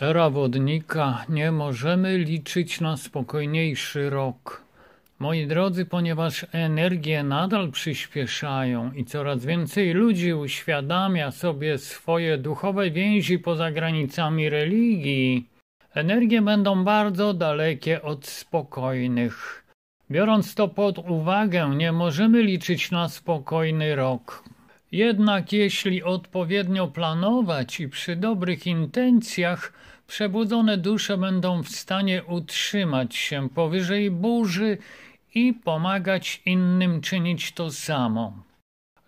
Era wodnika, nie możemy liczyć na spokojniejszy rok. Moi drodzy, ponieważ energie nadal przyspieszają i coraz więcej ludzi uświadamia sobie swoje duchowe więzi poza granicami religii, energie będą bardzo dalekie od spokojnych. Biorąc to pod uwagę, nie możemy liczyć na spokojny rok, jednak jeśli odpowiednio planować i przy dobrych intencjach, przebudzone dusze będą w stanie utrzymać się powyżej burzy i pomagać innym czynić to samo.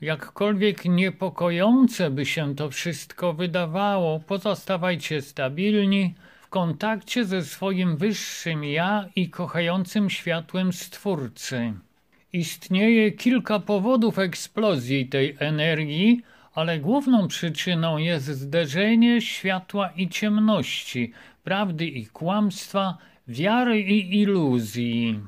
Jakkolwiek niepokojące by się to wszystko wydawało, pozostawajcie stabilni w kontakcie ze swoim wyższym ja i kochającym światłem Stwórcy. Istnieje kilka powodów eksplozji tej energii, ale główną przyczyną jest zderzenie światła i ciemności, prawdy i kłamstwa, wiary i iluzji.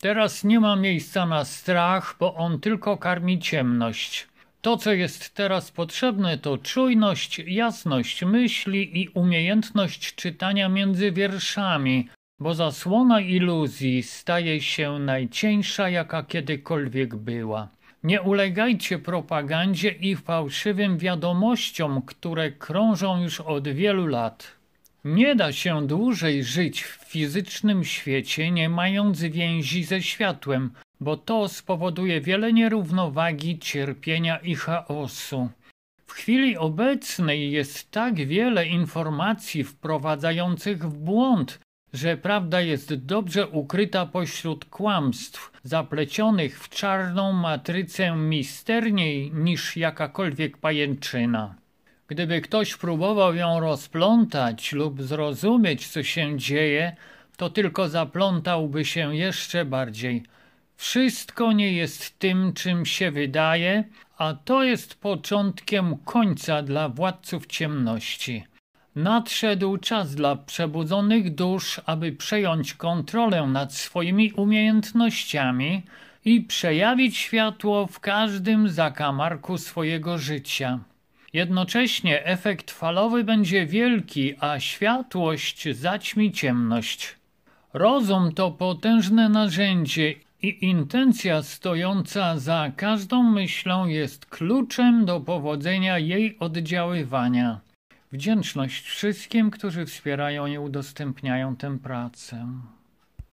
Teraz nie ma miejsca na strach, bo on tylko karmi ciemność. To, co jest teraz potrzebne, to czujność, jasność myśli i umiejętność czytania między wierszami, bo zasłona iluzji staje się najcieńsza, jaka kiedykolwiek była. Nie ulegajcie propagandzie i fałszywym wiadomościom, które krążą już od wielu lat. Nie da się dłużej żyć w fizycznym świecie, nie mając więzi ze światłem, bo to spowoduje wiele nierównowagi, cierpienia i chaosu. W chwili obecnej jest tak wiele informacji wprowadzających w błąd, że prawda jest dobrze ukryta pośród kłamstw, zaplecionych w czarną matrycę misterniej niż jakakolwiek pajęczyna. Gdyby ktoś próbował ją rozplątać lub zrozumieć, co się dzieje, to tylko zaplątałby się jeszcze bardziej. Wszystko nie jest tym, czym się wydaje, a to jest początkiem końca dla władców ciemności. Nadszedł czas dla przebudzonych dusz, aby przejąć kontrolę nad swoimi umiejętnościami i przejawić światło w każdym zakamarku swojego życia. Jednocześnie efekt falowy będzie wielki, a światłość zaćmi ciemność. Rozum to potężne narzędzie i intencja stojąca za każdą myślą jest kluczem do powodzenia jej oddziaływania. Wdzięczność wszystkim, którzy wspierają i udostępniają tę pracę.